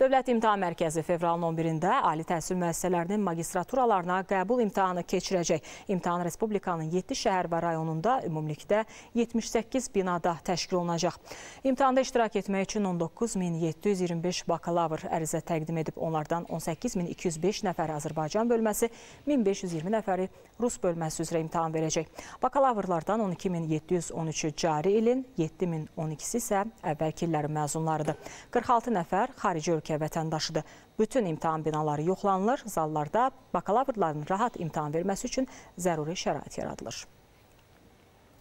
Dövlət İmtahan Mərkəzi fevralın 11-də ali təhsil müəssisələrinin magistraturalarına qəbul imtahanı keçirəcək. İmtahan Respublikanın 7 şəhər və rayonunda ümumilikdə 78 binada təşkil olunacaq. İmtahanda iştirak etmək üçün 19725 bakalavr ərizə təqdim edib. Onlardan 18205 nəfəri Azərbaycan bölməsi, 1520 nəfəri Rus bölməsi üzrə imtahan verəcək. Bakalavrlardan 12713-ü cari ilin, 7012-si isə əvvəlki illərin məzunlarıdır. 46 nəfər xarici ölkə Türkiyə vətəndaşıdır. Bütün imtahan binaları yoxlanılır, zallarda bakalavrların rahat imtahan verməsi üçün zəruri şərait yaradılır.